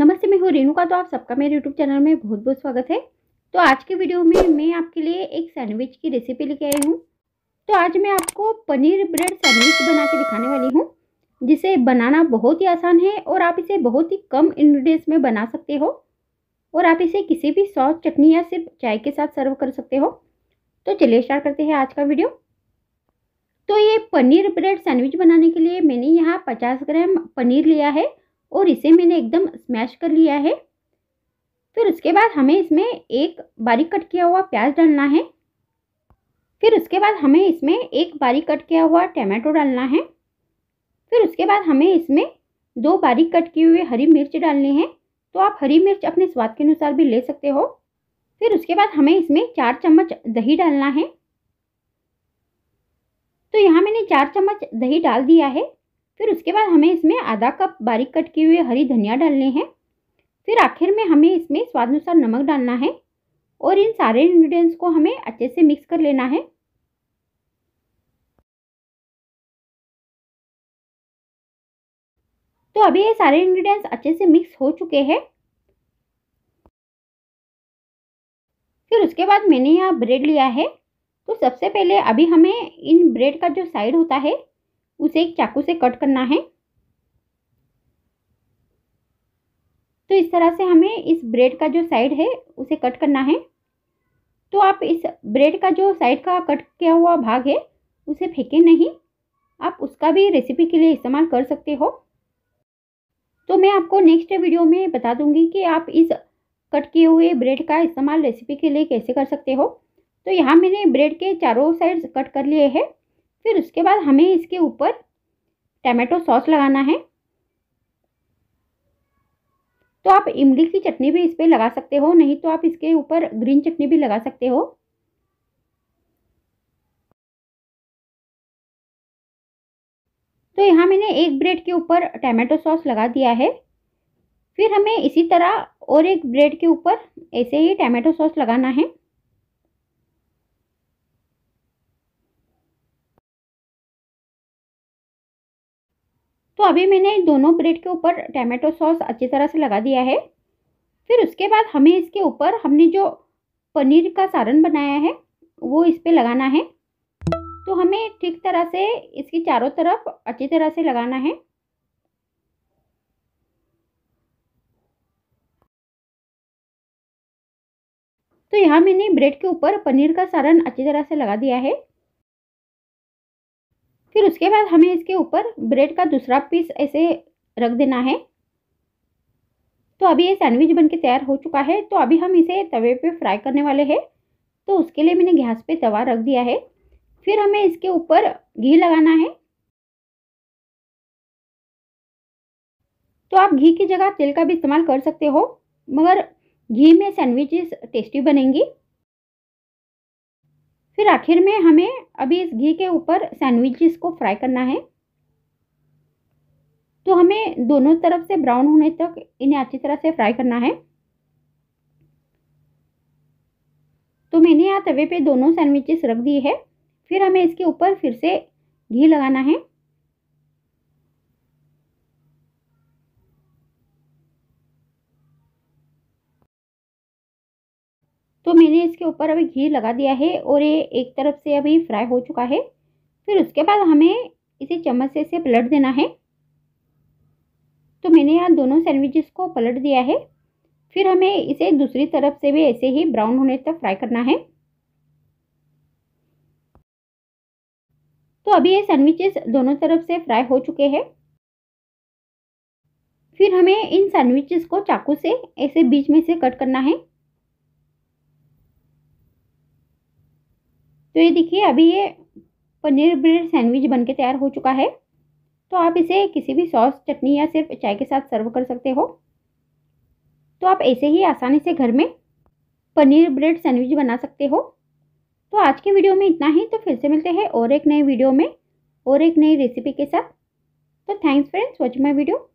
नमस्ते मैं हूँ रेणुका तो आप सबका मेरे यूट्यूब चैनल में बहुत बहुत स्वागत है तो आज के वीडियो में मैं आपके लिए एक सैंडविच की रेसिपी लेके आई हूँ तो आज मैं आपको पनीर ब्रेड सैंडविच बना के दिखाने वाली हूँ जिसे बनाना बहुत ही आसान है और आप इसे बहुत ही कम इन्ग्रीडियंट्स में बना सकते हो और आप इसे किसी भी सॉस चटनी या सिर्फ चाय के साथ सर्व कर सकते हो तो चलिए स्टार्ट करते हैं आज का वीडियो तो ये पनीर ब्रेड सैंडविच बनाने के लिए मैंने यहाँ पचास ग्राम पनीर लिया है और इसे मैंने एकदम स्मैश कर लिया है फिर उसके बाद हमें इसमें एक बारीक कट किया हुआ प्याज डालना है फिर उसके बाद हमें इसमें एक बारीक कट किया हुआ टमाटो डालना है फिर उसके बाद हमें इसमें दो बारीक कट किए हुए हरी मिर्च डालनी है तो आप हरी मिर्च अपने स्वाद के अनुसार भी ले सकते हो फिर उसके बाद हमें इसमें चार चम्मच दही डालना है तो यहाँ मैंने चार चम्मच दही डाल दिया है फिर उसके बाद हमें इसमें आधा कप बारीक कट किए हुए हरी धनिया डालने हैं फिर आखिर में हमें इसमें स्वाद अनुसार नमक डालना है और इन सारे इन्ग्रीडियंट्स को हमें अच्छे से मिक्स कर लेना है तो अभी ये सारे इन्ग्रीडियंट्स अच्छे से मिक्स हो चुके हैं फिर उसके बाद मैंने यहाँ ब्रेड लिया है तो सबसे पहले अभी हमें इन ब्रेड का जो साइड होता है उसे एक चाकू से कट करना है तो इस तरह से हमें इस ब्रेड का जो साइड है उसे कट करना है तो आप इस ब्रेड का जो साइड का कट किया हुआ भाग है उसे फेंके नहीं आप उसका भी रेसिपी के लिए इस्तेमाल कर सकते हो तो मैं आपको नेक्स्ट वीडियो में बता दूंगी कि आप इस कट किए हुए ब्रेड का इस्तेमाल रेसिपी के लिए कैसे कर सकते हो तो यहाँ मैंने ब्रेड के चारों साइड कट कर लिए हैं फिर उसके बाद हमें इसके ऊपर टमाटो सॉस लगाना है तो आप इमली की चटनी भी इस पर लगा सकते हो नहीं तो आप इसके ऊपर ग्रीन चटनी भी लगा सकते हो तो यहाँ मैंने एक ब्रेड के ऊपर टमाटो सॉस लगा दिया है फिर हमें इसी तरह और एक ब्रेड के ऊपर ऐसे ही टमाटो सॉस लगाना है तो अभी मैंने दोनों ब्रेड के ऊपर टमाटो सॉस अच्छी तरह से लगा दिया है फिर उसके बाद हमें इसके ऊपर हमने जो पनीर का सारण बनाया है वो इस पर लगाना है तो हमें ठीक तरह से इसकी चारों तरफ अच्छी तरह से लगाना है तो यहाँ मैंने ब्रेड के ऊपर पनीर का सारण अच्छी तरह से लगा दिया है फिर उसके बाद हमें इसके ऊपर ब्रेड का दूसरा पीस ऐसे रख देना है तो अभी ये सैंडविच बनके तैयार हो चुका है तो अभी हम इसे तवे पे फ्राई करने वाले हैं तो उसके लिए मैंने गैस पे तवा रख दिया है फिर हमें इसके ऊपर घी लगाना है तो आप घी की जगह तेल का भी इस्तेमाल कर सकते हो मगर घी में सैंडविचेस टेस्टी बनेंगी फिर आखिर में हमें अभी इस घी के ऊपर सैंडविचेस को फ्राई करना है तो हमें दोनों तरफ से ब्राउन होने तक इन्हें अच्छी तरह से फ्राई करना है तो मैंने यहाँ तवे पे दोनों सैंडविचेस रख दिए है फिर हमें इसके ऊपर फिर से घी लगाना है तो मैंने इसके ऊपर अभी घी लगा दिया है और ये एक तरफ से अभी फ्राई हो चुका है फिर उसके बाद हमें इसे चम्मच से इसे पलट देना है तो मैंने यहाँ दोनों सैंडविचेस को पलट दिया है फिर हमें इसे दूसरी तरफ से भी ऐसे ही ब्राउन होने तक फ्राई करना है तो अभी ये सैंडविचेस दोनों तरफ से फ्राई हो चुके हैं फिर हमें इन सैंडविचेस को चाकू से ऐसे बीच में से कट करना है तो ये देखिए अभी ये पनीर ब्रेड सैंडविच के तैयार हो चुका है तो आप इसे किसी भी सॉस चटनी या सिर्फ चाय के साथ सर्व कर सकते हो तो आप ऐसे ही आसानी से घर में पनीर ब्रेड सैंडविच बना सकते हो तो आज के वीडियो में इतना ही तो फिर से मिलते हैं और एक नए वीडियो में और एक नई रेसिपी के साथ तो thanks friends watch my video